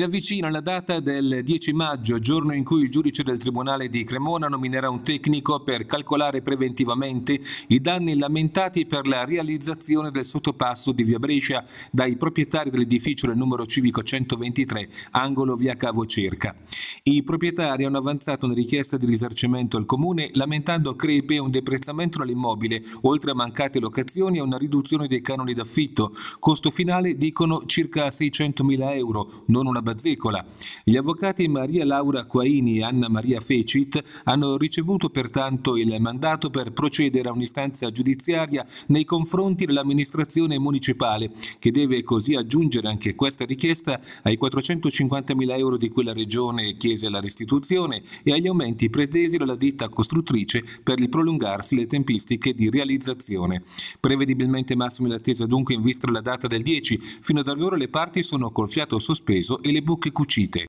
Si avvicina la data del 10 maggio, giorno in cui il giudice del Tribunale di Cremona nominerà un tecnico per calcolare preventivamente i danni lamentati per la realizzazione del sottopasso di Via Brescia dai proprietari dell'edificio del numero civico 123, angolo Via Cavo Cerca. I proprietari hanno avanzato una richiesta di risarcimento al Comune lamentando crepe e un deprezzamento all'immobile, oltre a mancate locazioni e una riduzione dei canoni d'affitto. Costo finale dicono circa 600 mila euro, non una Bazzecola. Gli avvocati Maria Laura Quaini e Anna Maria Fecit hanno ricevuto pertanto il mandato per procedere a un'istanza giudiziaria nei confronti dell'amministrazione municipale, che deve così aggiungere anche questa richiesta ai 450.000 euro di cui la Regione chiese la restituzione e agli aumenti pretesi dalla ditta costruttrice per il prolungarsi le tempistiche di realizzazione. Prevedibilmente massima l'attesa dunque in vista della data del 10, fino ad allora le parti sono col fiato sospeso e le le bocche cucite,